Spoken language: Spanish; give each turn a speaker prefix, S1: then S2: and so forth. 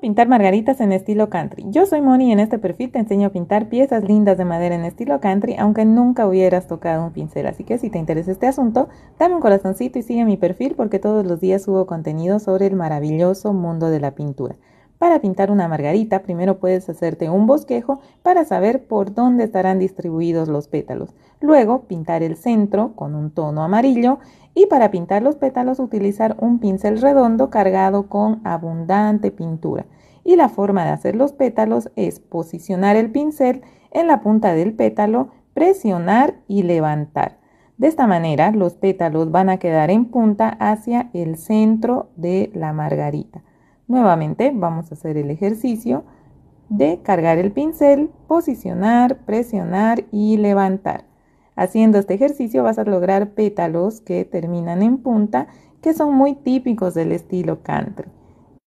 S1: pintar margaritas en estilo country. Yo soy Moni y en este perfil te enseño a pintar piezas lindas de madera en estilo country, aunque nunca hubieras tocado un pincel. Así que si te interesa este asunto, dame un corazoncito y sigue mi perfil porque todos los días subo contenido sobre el maravilloso mundo de la pintura. Para pintar una margarita, primero puedes hacerte un bosquejo para saber por dónde estarán distribuidos los pétalos. Luego, pintar el centro con un tono amarillo y para pintar los pétalos utilizar un pincel redondo cargado con abundante pintura. Y la forma de hacer los pétalos es posicionar el pincel en la punta del pétalo, presionar y levantar. De esta manera los pétalos van a quedar en punta hacia el centro de la margarita. Nuevamente vamos a hacer el ejercicio de cargar el pincel, posicionar, presionar y levantar. Haciendo este ejercicio vas a lograr pétalos que terminan en punta, que son muy típicos del estilo country.